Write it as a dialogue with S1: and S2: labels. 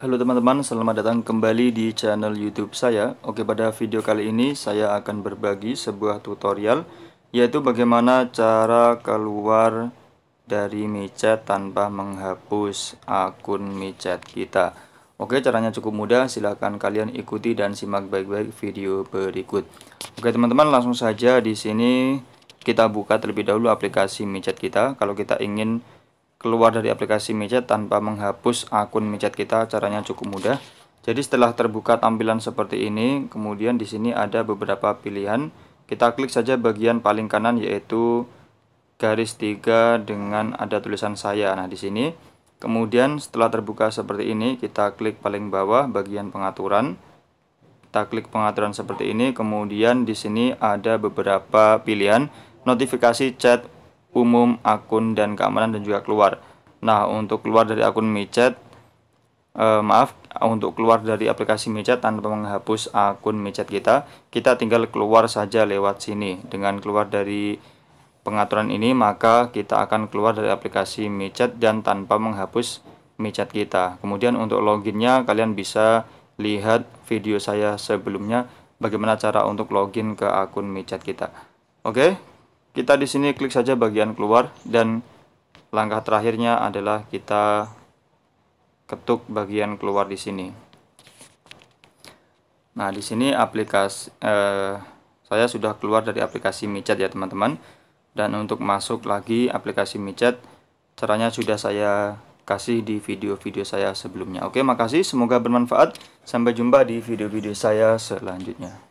S1: Halo teman-teman, selamat datang kembali di channel YouTube saya. Oke, pada video kali ini saya akan berbagi sebuah tutorial yaitu bagaimana cara keluar dari micet tanpa menghapus akun micet kita. Oke, caranya cukup mudah, silahkan kalian ikuti dan simak baik-baik video berikut. Oke, teman-teman, langsung saja di sini kita buka terlebih dahulu aplikasi micet kita. Kalau kita ingin keluar dari aplikasi MeChat tanpa menghapus akun MeChat kita caranya cukup mudah jadi setelah terbuka tampilan seperti ini kemudian di sini ada beberapa pilihan kita klik saja bagian paling kanan yaitu garis tiga dengan ada tulisan saya nah di sini kemudian setelah terbuka seperti ini kita klik paling bawah bagian pengaturan kita klik pengaturan seperti ini kemudian di sini ada beberapa pilihan notifikasi chat umum, akun dan keamanan dan juga keluar. Nah, untuk keluar dari akun MiChat eh, maaf, untuk keluar dari aplikasi MiChat tanpa menghapus akun MiChat kita, kita tinggal keluar saja lewat sini. Dengan keluar dari pengaturan ini, maka kita akan keluar dari aplikasi MiChat dan tanpa menghapus MiChat kita. Kemudian untuk loginnya kalian bisa lihat video saya sebelumnya bagaimana cara untuk login ke akun MiChat kita. Oke, kita di sini klik saja bagian keluar dan langkah terakhirnya adalah kita ketuk bagian keluar di sini. Nah, di sini aplikasi eh, saya sudah keluar dari aplikasi MiChat ya, teman-teman. Dan untuk masuk lagi aplikasi MiChat, caranya sudah saya kasih di video-video saya sebelumnya. Oke, makasih, semoga bermanfaat. Sampai jumpa di video-video saya selanjutnya.